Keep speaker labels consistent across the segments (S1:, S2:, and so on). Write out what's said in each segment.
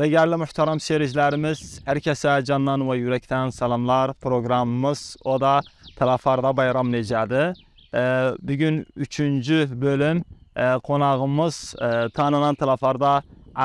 S1: Və yerli mühtəram seyircilərimiz, hər kəsə candan və ürəkdən salamlar. Proqramımız o da Talafarda bayram necədir? E, bugün üçüncü bölüm e, qonağımız e, tanınan Talafarda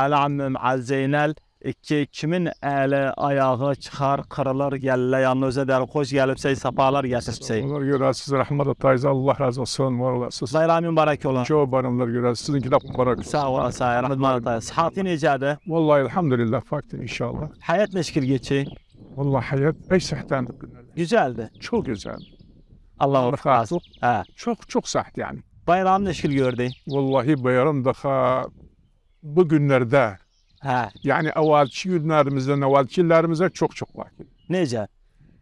S1: Əli Ammim Əl Zeynəl ki, kimin eli ayağı çıxar, qırılır, gəllə yanına özə dər, xoş gəlibsək, sapalar gətiribsək.
S2: Onlar görəsiz, rəhmət atayız, Allah razı olsun, var olasınız. Bayram mübarək olun. Çox bayramlar görəsiz, sizinki də mübarək olsun. Sağ olasın, rəhmət atayız. Sıhhati necədir? Vallahi, elhamdülillah, faktin inşallah. Hayat ne neşkil geçir? Vallahi həyat, ey səhtəndir. Güzəldir. Çox güzəldir. Allah razı olsun. Hə. Çox, çox səht yəni. Bayram neşkil gördü? Vallahi bayram daha bu günlərdə Hə. Yəni əvvəlki günlərimizdən əvvəlki illərimizə çok çox lakin. Necə?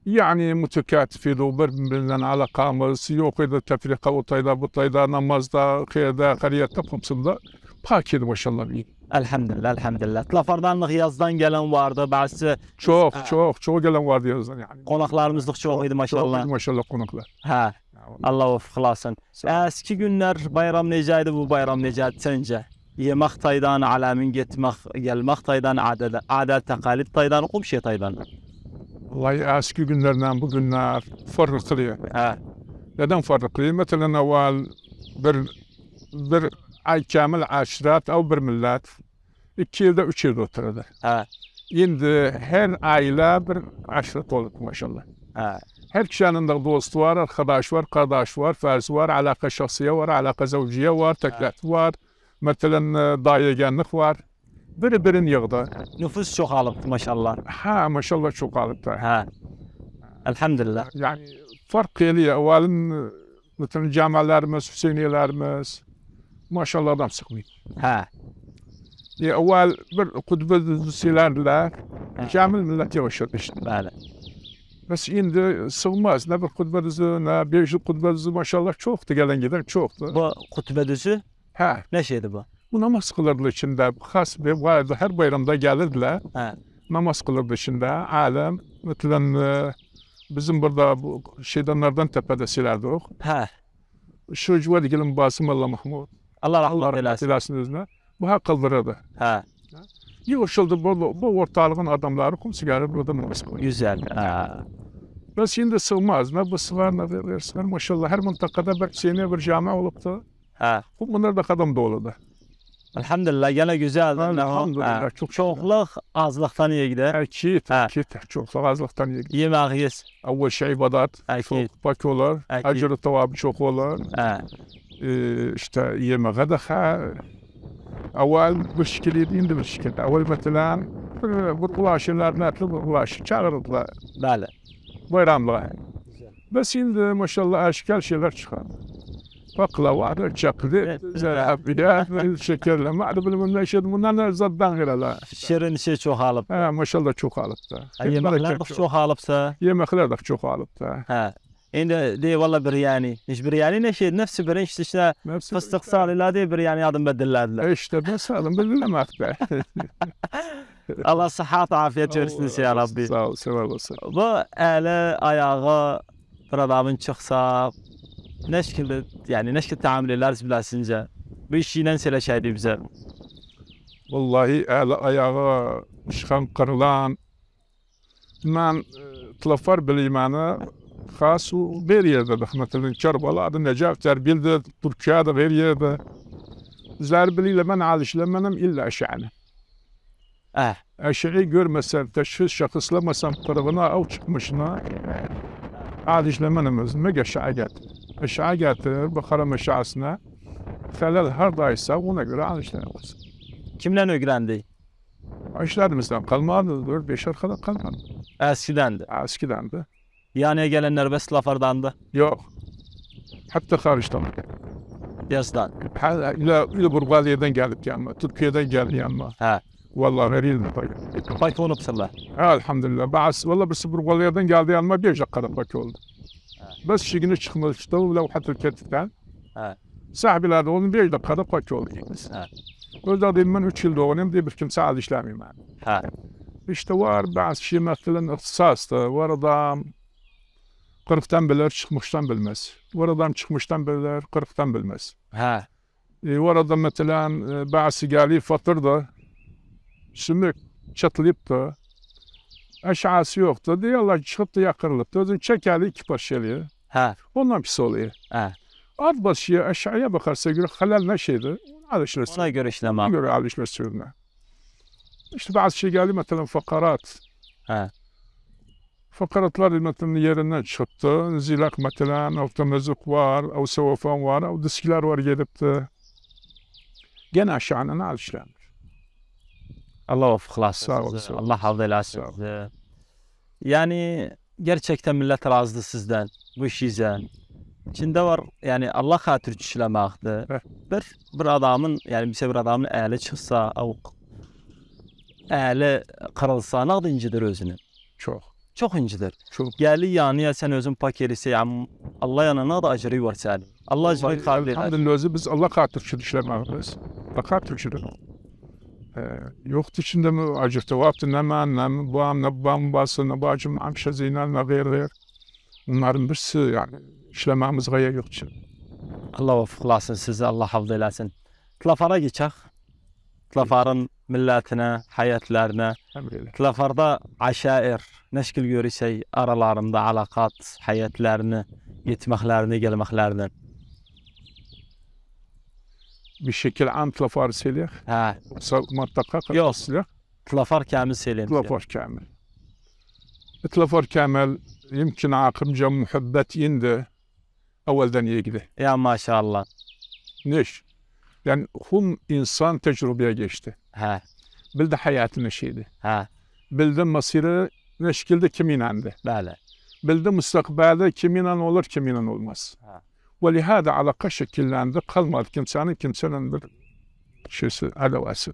S2: Yani mütekatifi bir birbirinden alakamız yok idi tefrika otayda butayda namazda xeyirde xeriyette kumsunda pakir maşallah iyi. Elhamdülillah, elhamdülillah. Lafardanlıq yazdan gelen vardı, bəzi... çok ə, çok çox gələn vardı yazdan
S1: yani. Qonaqlarımızlıq çox idi maşallah. Çox idi maşallah qonaqlar. Ha. Allah of, Eski günler bayram necə bu bayram necə sence? yemek taydan taydan gitmek adet alamingetmaq taydan adat şey taydan.
S2: Vallahi eski günlerden bugünler fark Ha. Neden fark kılıyor? Mesela evvel bir, bir ay kamil aşirat av bir millet iki yılda üç yılda otururdu. Ha. Şimdi her aile bir aşirat oldu maşallah. Ha. Her kişinin de dostu var, arkadaş var, kardeş var, ferzi var, alaka şahsiye var, alaka zavciye var, teklif var. Ha. Məsələn, e, dayəgənlik var. Bir-birini yığdı. Nüfus çoxalıbdır maşallah. Hə, maşallah çoxalıbdır. Hə. Elhamdülillah. Yəni farq eləyir. Əvvəlin bütün e, cəmələrimiz, Hüseyniyyələrimiz maşallah adam sıxmayıb. Hə. E, əvvəl bir qutbu düzüsülərlər, cəmil millət yığışırmışdı. Bəli. Bəs indi sığmaz. Nə bir qutbu nə bir qutbu düzü maşallah çoxdur gələn gedən, çoxdur. Bu qutbu Hə. Nə şeydir bu? Bu namaz qılırdı içində, xas bir vardı, hər bayramda gəlirdilər. Hə. Namaz qılırdı içində, alim, mütlən e, bizim burada bu şeydanlardan təpədə silərdik. Hə. Şu Cüvad Gülüm Basım Allah Mahmud. Allah rahmet eylesin. Eylesin özüne. Bu hak kaldırırdı. Hə. Yığışıldı bu, bu ortalığın adamları kum sigarı burada namaz koyuyor. Güzel. Hə. Ve şimdi sığmaz. Ne bu sığar ne versinler. Maşallah her mıntakada bir sene bir cami olubdu. Ha. Bu bunlar da kadam doğuladı. Elhamdülillah yine güzel. Elhamdülillah azlıktan iyi gider. azlıqdan yegidə. Əkit, əkit, çoxluq azlıqdan yegidə. Yeməğiyiz. Əvvəl şey badat, çok pak olar, acırı tavabı çok olar. Ha. Ee, işte yemeğe de ha. Əvvəl bir şekil idi, indi bir şekil. Əvvəl məsələn, bu kulaşırlar, nətli bu kulaşı çağırırdılar. Bəli. Bayramlığa. Bəs indi maşallah əşkəl şeyler çıxardı. Paklava, çaklı, zərabiya, şəkərləmə, bunlar şey, bunlar zaddan qırala. Şirin şey çoxalıb. Hə, maşallah çoxalıb da. Yeməklər də
S1: çoxalıbsa. Yeməklər də çoxalıbsa. Hə. İndi de valla biryani. İş biryani ne şey? Nefsi birin işte işte fıstık sağlıyla diye biryani adım bedellerdiler. E işte ben sağlım bedellemek be. Allah sıhhat afiyet versin ya Rabbi. Sağ ol, sağ olasın. Bu əli, ayağı bir adamın çıxsa, نشكل Yani نشكل التعامل اللي لازم لاسنجا بيشي ننسى الاشياء دي بزاف والله
S2: على ayağı şıkan kırılan ben e, tlafar bilimana ana, u bir yerde de mesela Kerbala da Necaf Erbil'de Türkiye'de bir yerde bizler biliyle ben alışlamadım illa şahane. Ah. Eşeği görmesem, teşhis şahıslamasam kırığına av çıkmışına alışlamadım özüme geçe geldim aşağı getirir bakarım aşağısına. Xəlal hardaysa ona göre alışlanırız. Kimden öğrendi? Aşılarımızdan kalmadı. Dört beş arkada kalmadı. Eskidendi. Eskidendi.
S1: Yani gelenler ve slafardandı. Yok. Hatta karıştım.
S2: Yazdan. Hala ila, ila Burgaliye'den gelip gelme. Türkiye'den geldi gelme. He. Vallahi verildi tabii. Paki onu pısırlar. Elhamdülillah. Bazı, vallahi birisi Burgaliye'den geldi yanıma bir dakikada paki oldu. Bas şigini çıkmıştı levhatul ketiften. Evet. Sahibi lazım onun bir dakikada koç oluyor. Evet. Burada dedim ben 3 yıl doğanayım diye bir kimse al işlemeyim ben. Ha. İşte var bazı şey mesela ihtisastı. Var adam kırıktan bilir, çıkmıştan bilmez. Var adam çıkmıştan bilir, kırıktan bilmez. Ha. E, var adam mesela bazı geldi fatırdı. Sümük çatlayıptı. Aşağısı yoktu. Diyorlar çıktı yakırılıptı. Çekerdi iki parçalıyı. He. Ondan pis oluyor. He. Az basıya aşağıya bakarsa göre halal ne şeydir? Alışması. Ona göre işlem Ona abi. göre alışması türüne. İşte bazı şey geldi mesela fakarat. He. Fakaratlar mesela yerinden çıktı. Zilak mesela, avtomezuk var, av sevafan var, av diskler var gelip de. Gene aşağına ne alışlanır? Allah vafıklasın. Sağ ol, sağ ol. Allah havd eylesin. Yani
S1: gerçekten millet razı sizden bu qışizən. İçində var, yani Allah xatir işləməkdir. Bir bir adamın, yani bizə bir adamın əli çıxsa, əli qırılsa, nə incidir özünü? Çok, çok incidir. Çox. Gəli yanıya sən özün pak eləsən, Allah yanına da acırı var sənin. Allah acırı qabil edir. Elhamdülillah
S2: özü biz Allah xatir işləməkdir. Allah xatir işləməkdir. yoktu içinde mi acırtı Vakti ne ben, ne babam, ne babam basın, ne bacım, amşa zinal, ne gayr gayr. Bunların bir sığ yani işləməyimiz qaya yoxdur. Allah
S1: vəfq eləsin sizi, Allah hafz eləsin. Tlafara keçək. Tlafarın millətinə, həyatlarına. Tlafarda aşair nə şəkil görürsək, aralarında əlaqət, həyatlarını, yetməklərini, gəlməklərini.
S2: Bir şəkil am tlafar Ha. Hə. Məntəqə Yok selək. Tlafar kamil selək. Tlafar kamil. E, tlafar kamil يمكن عقمجة محبتين ده أول دن يجده Ya maşallah. Niş? Yani hum insan tecrübeye geçti. He. Bildi hayatını şeydi. He. Bildi masiri ne şekilde kim inandı. Bəli. Bildi müstakbelde kim olur kim inan olmaz. Ha. Ve lihada alaka şekillendi. Kalmadı kimsenin kimsenin bir şeysi, alavası.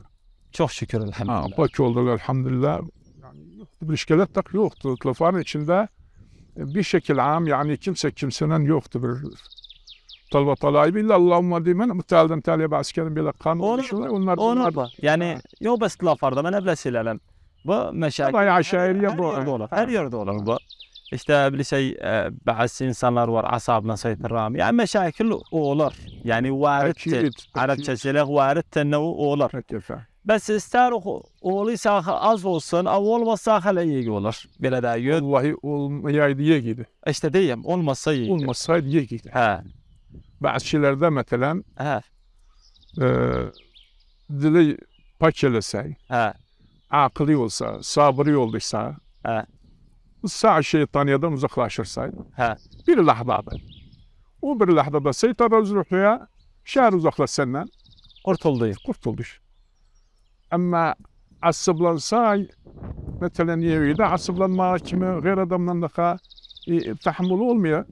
S2: Çok şükür Ha, elhamdülillah. bak oldular elhamdülillah. Yani, bir işkelet tak yoktu. Kılıfların içinde bir şekil am yani kimse kimsenin yoktur. Talva talabi illa Allahumma dimen mutaldan taliye askerin bile kan olmuşlar. Onlar onlar yani yok bas
S1: laflarda ben evlesilerim. Bu meşakil. Tabii aşairiye bu. Her yerde olur bu. İşte bir şey e, bazı insanlar var asabına saydıram. Yani meşakil olur. Yani varit. Arat çeşilik varit tennevi olur. Bəs istər oğlu saxı az olsun, av olmasa hələ iyi olar. Belə də yox. Vallahi olmayaydı
S2: iyi e İşte deyim, olmasa iyi. Olmasaydı iyi idi. Hə. Bəzi şeylərdə məsələn, hə. E, dili pak eləsək, hə. Aqli olsa, sabri olduysa, hə. Sağ şeytaniyadan uzaqlaşırsaydı. Hə. Bir lahzada. O bir lahzada şeytan ruhuya şəhər uzaqlaşsandan. Qurtuldu. Qurtuldu. اما السبلانساي mesela Yevi'de asıblanma kimi gayr adamdan daha e, tahammülü olmuyor.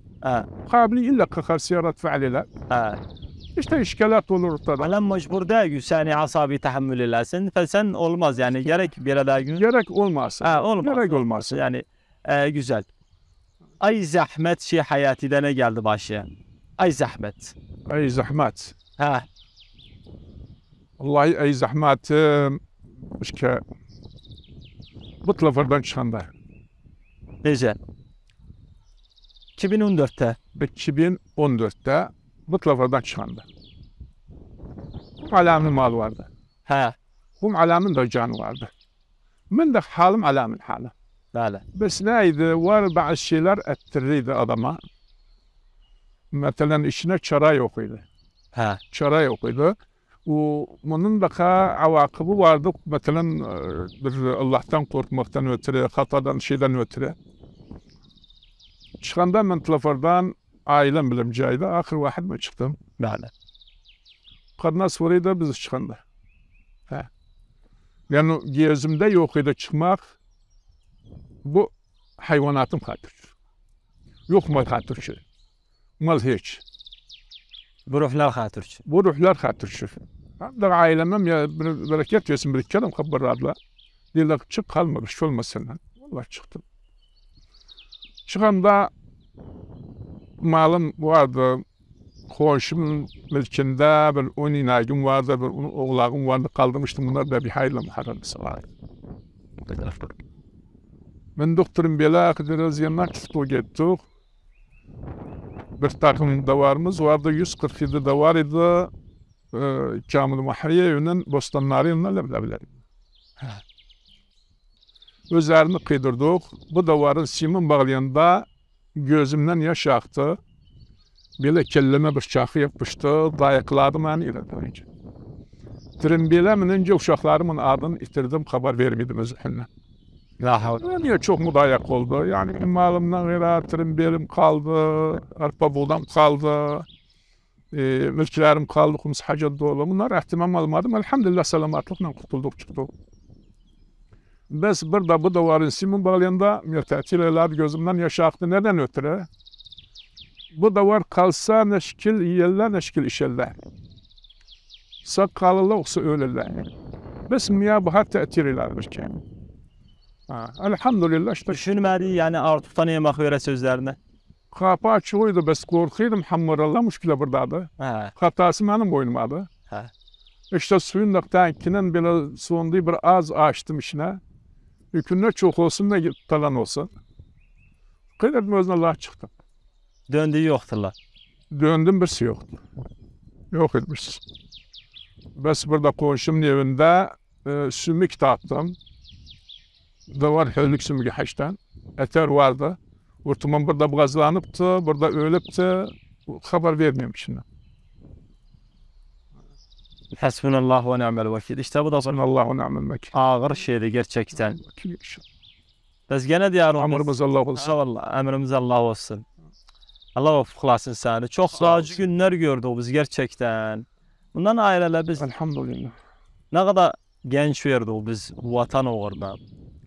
S2: Kabili illa kakar siyaret faaliler.
S1: İşte işkelat olur ortada. Alem mecbur değil yani asabi tahammül edersin. Sen olmaz yani gerek bir daha gün. Gerek olmaz. Ha, olmaz. Gerek olmaz. Yani e, güzel. Ay zahmet şey hayatide ne geldi başa? Ay zahmet. Ay
S2: zahmet. Ha والله اي زحمات işte ك Butla buradan çıkanda. Necə? 2014-də. 2014-də Butla Alamın mal vardı. Ha. Qum alamın da canı vardı. Mən də halim alamın halı. Bəli. Bəs neydi? idi? Var bəzi şeylər ətdirirdi adama. Məsələn, işinə çara yox idi. Hə. Çara yox bunun baka avakıbı vardı. Mesela e, bir Allah'tan korkmaktan ötürü, hatadan şeyden ötürü. Çıkanda ben telefondan ailem bilim cayda. Ahir vahid mi çıktım? Bəli. Kadına sorayı da biz çıkanda. He. Yani gözümde yok idi çıkmak. Bu hayvanatım hatır. Yok mu mal hatırçı. Mal hiç. Bu ruhlar hatırçı. Bu ruhlar hatırçı. در ailem hem ya bereket versin bir iki adam Dediler çık kalma bir şey olmaz senden. Valla çıktım. Çıkanda malım vardı. hoşum mülkinde bir on inagim vardı, bir on oğlağım vardı. Kaldırmıştım bunlar da bir hayla muharrem salayı. Ben doktorum bile kadar yanına çıktı gittik. Bir takım davarımız vardı, 147 davar idi. Ee, Kamil Mahriye bostanları bostanlarıyla ləbləblərim. Hə. Özlərini qıydırdıq. Bu davarın simin bağlayanda gözümden yaş axdı. Belə kəlləmə bıçağı yapışdı, dayaqladı məni hani ilə təbii Trimbiləmin öncə uşaqlarımın adını itirdim, haber vermədim özlərindən. Ne havla. Niye çok mu dayak oldu? Yani malımdan gayrı trimbilim kaldı, arpa buldum kaldı mülklərim, xalqımız həcəddə olub. Bunlar əhtimam almadım. Elhamdülillah salamatlıqla qutulduq, çıxdıq. Bəs bir də bu da var. Simin bağlayanda mütətilələr gözümdən yaş axdı. Nədən ötürü? Bu da var qalsa nə şəkil yeyirlər, nə şəkil işirlər. Saqqalılıq olsa ölürlər. Bəs miyabaha tətir eləmiş ki. Ha, elhamdülillah. Işte. Düşünmədi, yəni artıqdan yemək verə sözlərinə. Kapağı açılıydı, biz korkuydum hamurlarla müşküle buradadı. Hatası benim boynumadı. İşte suyun noktankinin bile sonunda bir az açtım işine. Yükünler çok olsun da talan olsun. Kıyırdım özüne Allah çıktım. Döndüğü yokturlar. Döndüm birisi şey yoktu. Yok etmiş. Biz burada komşumun evinde e, sümük tattım. Davar hölük sümüğü haçtan. Eter vardı. Ortamım burada gazlanıptı, burada ölüptü. Haber vermiyorum şimdi. Hasbunallah ve ni'mel vekil. İşte bu da Hasbunallah ve ni'mel vekil.
S1: ağır şeydi gerçekten. Biz gene diyarım. Amrımız Allah olsun. Allah vallahi, emrimiz Allah olsun. Allah vəfq qılasın səni. Çox racı günlər gördük biz gerçekten. Bundan ayrıla biz Elhamdülillah. kadar genç gənc verdik biz
S2: vatan uğruna.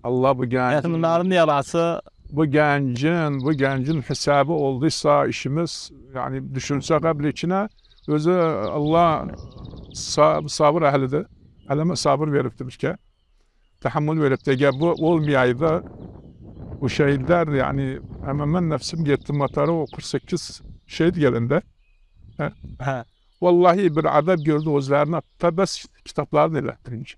S2: Allah bu gənc. Yəni, mənim yalası bu gencin, bu gencin hesabı olduysa işimiz, yani düşünse kabul içine, özü Allah sab sabır ehlidir. Eleme sabır verip demiş ki, tahammül verip de, bu olmayaydı, bu şehitler yani hemen ben nefsim yetti matarı o 48 şehit gelinde. He. He. Vallahi bir adab gördü özlerine, tabes kitaplarını ilettirince.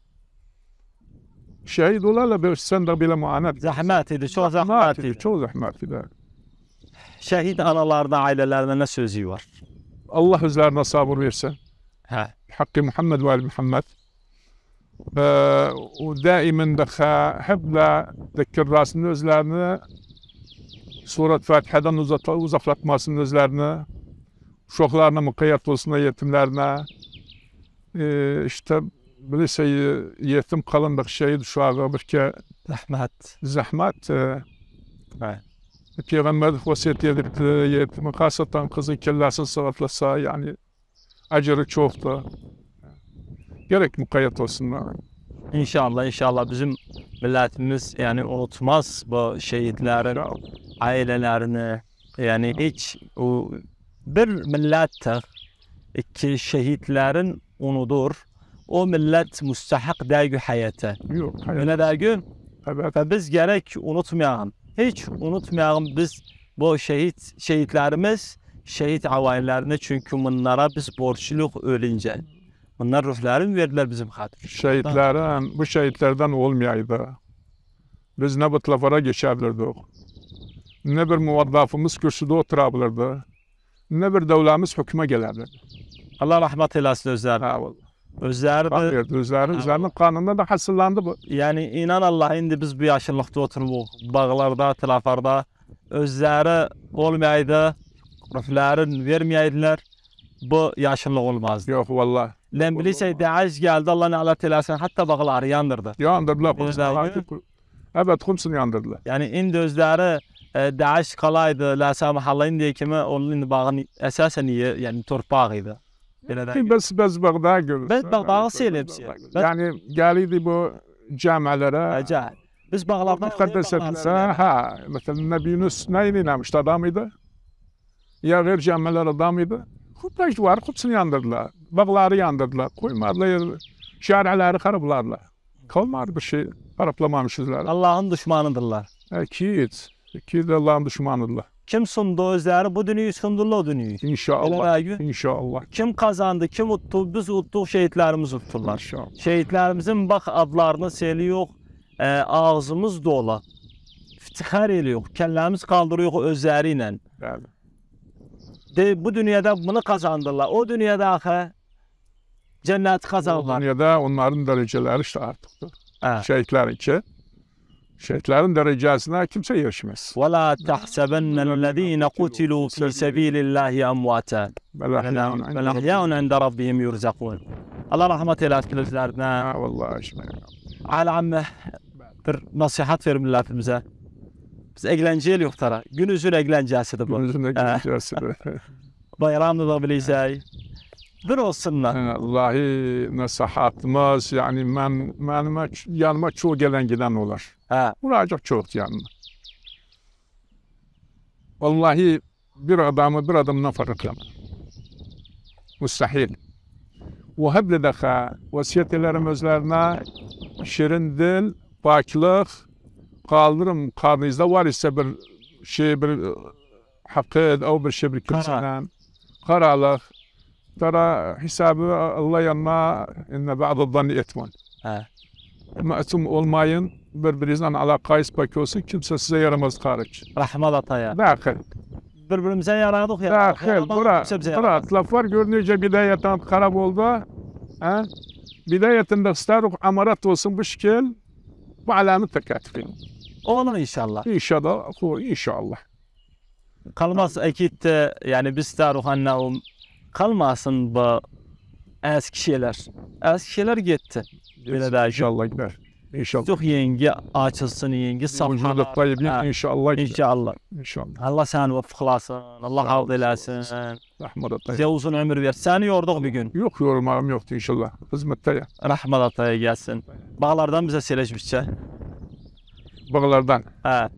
S2: شهيد ولا لا تستندق بلا معاناه zahmetiydi çok zahmetiydi Çok zahmetli. evet. şəhid analarına ailələrinə nə sözü var Allah özlerine sabır versin. hə بحق محمد وآل محمد Ee, o daimen de ha- hep de tekrarlasın özlerini. Surat Fatiha'dan uzat, uzaklatmasın özlerini. Uşaklarına mukayyet olsun yetimlerine. Ee, işte bilisey yetim kalındık şehit şu ağa bir ke zahmet zahmet e, e, Peygamber vasiyet edip yetimi kasatan kızı kellasını sıratlasa yani acırı çoktu. Gerek mukayyet olsunlar. İnşallah
S1: inşallah bizim milletimiz yani unutmaz bu şehitlerin ailelerini yani hiç o bir millettir ki şehitlerin unudur o millet müstəhəq dərgü həyata. Yox, həyata. Önə dərgü? Evet. Və biz gerek unutmayalım. Hiç unutmayalım biz bu şehit şehitlerimiz, şehit availlərini çünkü bunlara biz
S2: borçluyuq ölüncə. Bunlar ruhlarını verdiler bizim xatir. Şehitlərin, bu şehitlerden olmayaydı. Biz ne bu telefona geçə bilirdik. bir muvaddafımız kürsüde oturabilirdi. Ne bir devletimiz hökmə gələ Allah rahmet eləsin özlərinə. Hə, Özləri də Baxır, özləri, da həsrlandı bu.
S1: yani inan Allah indi biz bu yaşıllıqda otururuq, bağlarda, tilafarda özleri olmayaydı, rəflərin verməyəydilər. Bu yaşıllıq olmazdı. Yox vallahi. Lan bilirsək Daesh gəldi, Allah lənət eləsin, hatta bağları yandırdı. Yandırdılar. Evet, Xumsun yandırdılar. Yəni indi özləri e, Daesh qalaydı, Ləsa məhəllə indi kimi onun indi bağını əsasən yəni yani idi.
S2: بەس بەس بەغدا باڵسی لێپسی ینی گاری دی بۆ جامالەرە ئەجار biz bağlardan desen ha mesela Nebi Yunus neyin inanmıştı adamıydı? Ya ver camiler adamıydı. Kutlaj var, kutsunu yandırdılar. Bağları yandırdılar. Koymadılar, şarileri haraplarla. Kalmadı bir şey. Haraplamamışızlar. Allah'ın düşmanıdırlar. Ekit. Ekit Allah'ın
S1: düşmanıdırlar. Kim sundu özleri bu dünyayı sundular dünyayı. İnşallah. İnşallah. Kim kazandı, kim uttu, biz uttuk, şehitlerimiz uttular. İnşallah. Şehitlerimizin bak adlarını seliyor, e, ağzımız dola. İftihar ediyor, kellemiz kaldırıyor özleriyle. Evet. De, bu dünyada bunu kazandılar. O dünyada
S2: axı cennet kazandılar. O dünyada onların dereceleri işte artık. Evet. Şehitler için. شهيدلارن درجاتنا كم سيرشمس ولا تحسبن
S1: الذين قتلوا في سبيل الله أمواتا بل أحياء عند ربهم يرزقون الله رحمه الله تكلف زارنا آه والله شمعنا على عمه بر نصيحات في رملا في مزا بس جيل يختار جنوزون إجلان جاسد بول جنوزون إجلان جاسد
S2: بايرام نضرب ليزاي Dur olsunlar. Vallahi nasihatimiz yani ben benim yanıma çoğu gelen giden olar. Hə. Müraciət çok yanıma. Vallahi bir adamı bir adamdan farıqlamam. Müstahil. O həblə de vəsiyyət elərəm özlərinə şirin dil, paklıq, qaldırım qarnınızda var ise bir şey, bir hakkı o bir şey, bir kürtədən, qaralıq, ترى حساب الله يما ان بعض الظن يتمن olmayın birbirinizden alakayız bakıyorsun kimse size yaramaz hariç. Rahmet ataya. Dâkıl. Birbirimize yaradık ya. Dâkıl. Bura, bura laflar görününce bidayeten karab oldu. Ha? Bidayetinde istaruk amarat olsun bu şekil. Bu alamet tekatifin. Olur inşallah. İnşallah. İnşallah.
S1: Kalmaz ekit yani biz taruhanna kalmasın bu eski şeyler. Eski şeyler gitti. Böyle de inşallah gider. İnşallah. Çok yengi açılsın, yengi saplanır. Vücudu tayyibin inşallah. İnşallah. İnşallah. Allah seni vefkılasın. Allah havd eylesin. Rahmet Size uzun ömür ver. Seni yorduk
S2: bir gün. Yok yorulmam yoktu inşallah. Hizmette ya. Rahmet ataya gelsin. Bağlardan bize seleşmişçe. Bağlardan. Evet.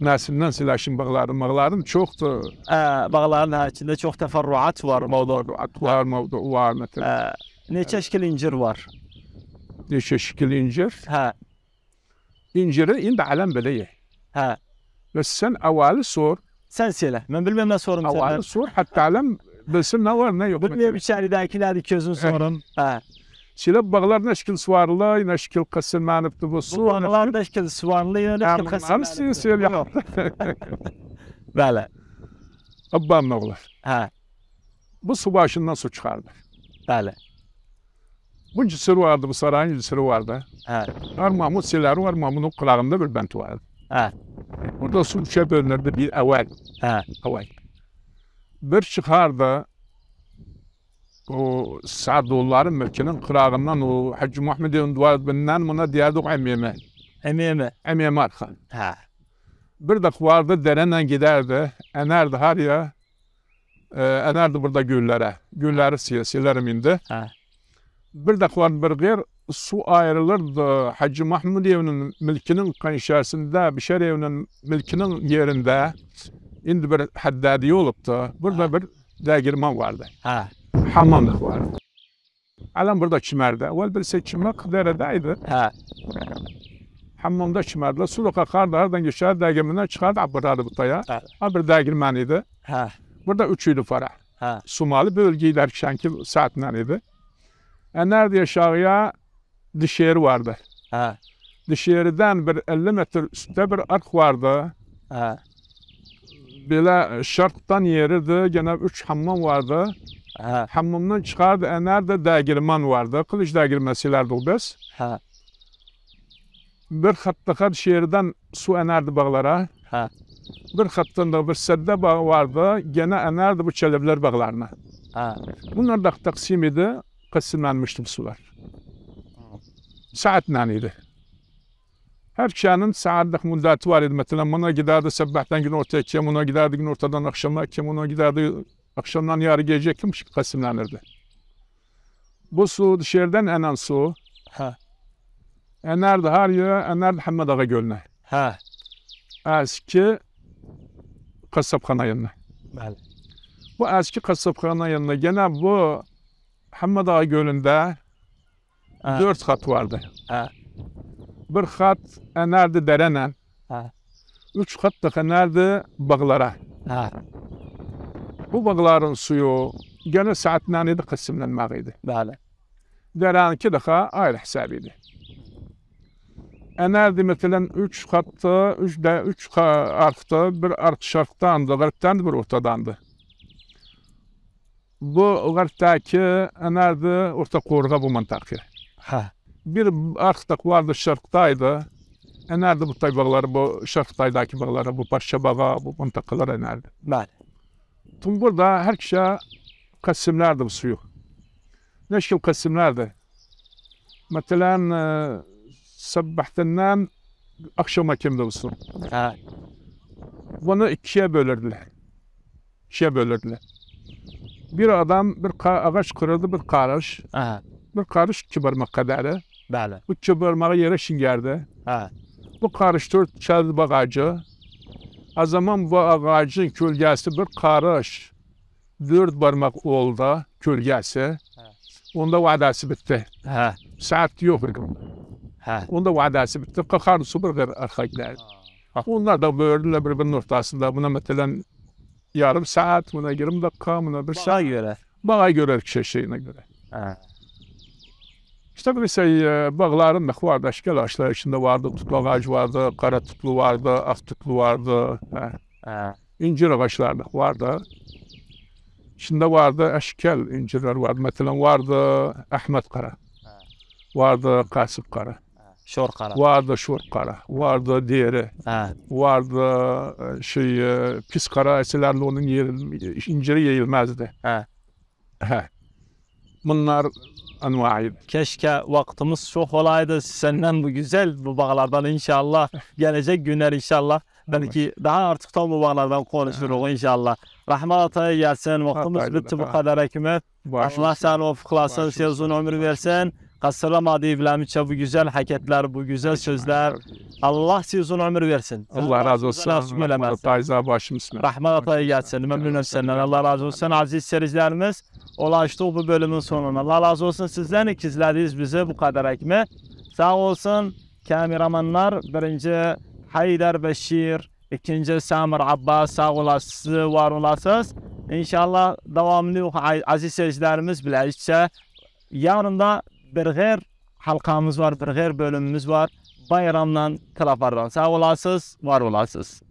S2: Nəsimdən siləşin bağları, bağların çoxdur. Ə, bağların hə, içində çox təfərrüat var. Təfərrüat var, mövdu var. Ə, neçə şəkil incir var? Neçə şəkil incir? Hə. İnciri indi aləm beləyək. Hə. Bəs sən əvvəli sor. Sən silə. Mən bilmirəm nə sorum sənə. Əvvəli sor, hətta aləm bilsin nə var, nə yox. Bilmirəm içəridəkiləri gözün sorun. Hə. hə. ne Сила багларна шкил сварла, и на шкил касыманов тубусу. Багларна шкил сварла, и на шкил касыманов. Амсин сел я. Bəli. ne olar. Ha. Bu su başından su çıxardı. Bəli. Bu cısır vardı, bu sarayın cısırı vardı. Ha. Var Mahmud silləri var, Mahmudun qulağında bir bənd vardı. Ha. Orada su üçə bölünürdü bir əvvəl. Ha. Əvvəl. Bir çıxardı, o sağ mülkünün kırağından o Hacı Muhammed Enduar binden buna diyorduk emyeme. Emyeme. Emyeme Arkan. Ha. Bir de vardı derenle giderdi. Enerdi her ya. E, enerdi burada güllere. Gülleri siyasilerim indi. Ha. Bir de vardı bir gir su ayrılırdı. Hacı Mahmud evinin mülkünün kayışarsında, Bişer evinin mülkünün yerinde. indi bir haddadi oluptu. Burada ha. bir değirmen vardı. Ha hamam var. Alan burada çimerde. Evvel bilse şey çimek deredeydi. Ha. Hammamda çimerdi. Su kakardı. Aradan geçerdi. Dergiminden çıkardı. Abırardı ah, taya. Ha. Abır ah, dergilmen idi. Ha. Burada üçüydü para. Ha. Sumalı bölgeler şenki saatinden idi. E nerede aşağıya dışarı vardı. Ha. Dışarıdan bir 50 metre üstte bir ark vardı. Ha. Böyle şarktan yerirdi. Gene üç hammam vardı. Ha. Hammamdan çıkardı, e, nerede dagirman vardı. Kılıç dagirmesi ilerdik biz. Ha. Bir hatta şehirden su enerdi bağlara. Ha. Bir da bir sedde bağ vardı. Gene enerdi bu çelebler bağlarına. Ha. Bunlar da taksim idi. Kesimlenmişti sular. Saat idi. Her kişinin saatlik müddəti var idi. Mesela buna giderdi səbbəhdən gün ortaya, kim ona giderdi gün ortadan akşama, kim ona giderdi Akşamdan yarı gece kim kasimlenirdi. Bu su dışarıdan enen su. Ha. Enerdi her yere, enerdi Hamad Ağa Gölü'ne. Ha. Eski kasapkhana yanına. Bəli. Bu eski kasapkhana yanına gene bu Hamad Ağa Gölü'nde ha. dört kat vardı. Ha. Bir kat enerdi derenen. Ha. Üç kat da enerdi bağlara. Ha bu balıqların suyu gene saatnane de qısımlanmaq idi. Bəli. Dərəninki də ayrı hesab idi. Enerdi mesela üç katta, üç de üç arkta, bir ark şarktandı, garipten bir ortadandı. Bu garipteki enerdi orta korga bu mantıkı. Ha. Bir arktak vardı şarktaydı. Enerdi bu tabi bağları, bu şarktaydaki bağları, bu parça bağa, bu mantıklar enerdi. Bəli. Tüm burada her kişiye kesimlerdi bu suyu. Neşkil kesimlerdi. Mesela e, sabahtan akşama kimdi bu su. Ha. Bunu ikiye bölürdüler. İkiye bölürdüler. Bir adam bir ağaç kırıldı bir karış. Ha. Bir karış iki parmak kadarı. Bəli. Bu iki parmağı yere şingerdi. Ha. Bu karış dört çeldi bagacı. O zaman bu ağacın kölgəsi bir qarış, dörd barmaq oldu kölgəsi. Onda vadesi bitti. Saat yok idi. Hə. Onda vadesi bitti. Qaqar su bir qır Onlar da böldüler birbirinin ortasında. Buna mesela yarım saat, buna yarım dakika, buna bir saat. Bağa göre. Bağa göre, kişi şeyine göre. Hə. İşte mesela şey, bağların mekvarda başka ağaçlar içinde vardı. Tutlak ağacı vardı, kara tutlu vardı, ak tutlu vardı. Hə. İncir ağaçları vardı. İçinde vardı əşkəl incirler vardı. Mesela vardı Ahmet Kara. Vardı Kasıp Kara. Şor Kara. Vardı Şor Kara. Vardı diğeri. Hə. Vardı e, şey e, pis kara eserlerle onun yeri inciri yeyilmezdi. Hə. Hə. Bunlar أنواع Keşke vaktimiz çok olaydı senden bu
S1: güzel bu bağlardan inşallah gelecek günler inşallah. Belki daha artık tam bu bağlardan konuşuruz inşallah. Rahmet Atay'a gelsin. Vaktimiz bitti bu kadar hekime. Allah sana ufuklasın. uzun ömür versin. Kasırlamadı evlemi bu güzel həkətlər, bu güzel sözler. Allah size uzun ömür versin. Allah razı olsun. Allah Tayza başım üstüne. Rahmet ataya gelsin. Memnunum senden. Allah razı olsun. Aziz seyircilerimiz, ulaştık bu bölümün sonuna. Allah razı olsun sizden ikizlediğiniz bize bu kadar ekme. Sağ olsun kameramanlar. Birinci Haydar Beşir, ikinci Samir Abbas. Sağ olasınız, var olasınız. İnşallah devamlı aziz seyircilerimiz bilecekse yarın da bir halkamız var, bir bölümümüz var. Bayramdan, kılafardan sağ olasınız, var olasınız.